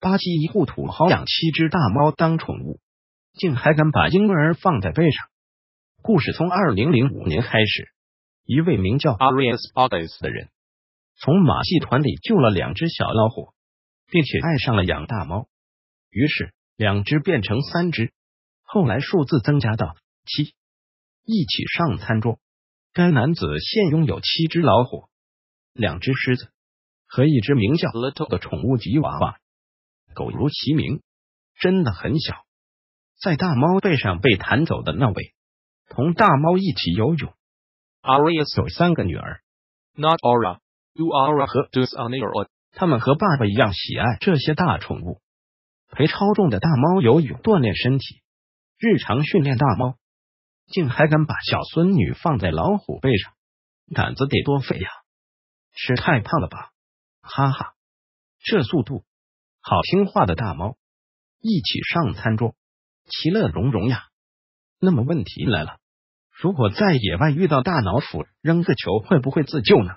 巴西一户土豪养七只大猫当宠物，竟还敢把婴儿放在背上。故事从二零零五年开始，一位名叫 Arias 斯 s 的人从马戏团里救了两只小老虎，并且爱上了养大猫。于是两只变成三只，后来数字增加到七，一起上餐桌。该男子现拥有七只老虎、两只狮子和一只名叫 Little 的宠物吉娃娃。狗如其名，真的很小。在大猫背上被弹走的那位，同大猫一起游泳。Arias 有三个女儿，Not Aura，You Aura 和 d o s o n u r own。他们和爸爸一样喜爱这些大宠物，陪超重的大猫游泳锻炼身体，日常训练大猫，竟还敢把小孙女放在老虎背上，胆子得多肥呀！是太胖了吧？哈哈，这速度！好听话的大猫，一起上餐桌，其乐融融呀。那么问题来了，如果在野外遇到大老鼠，扔个球会不会自救呢？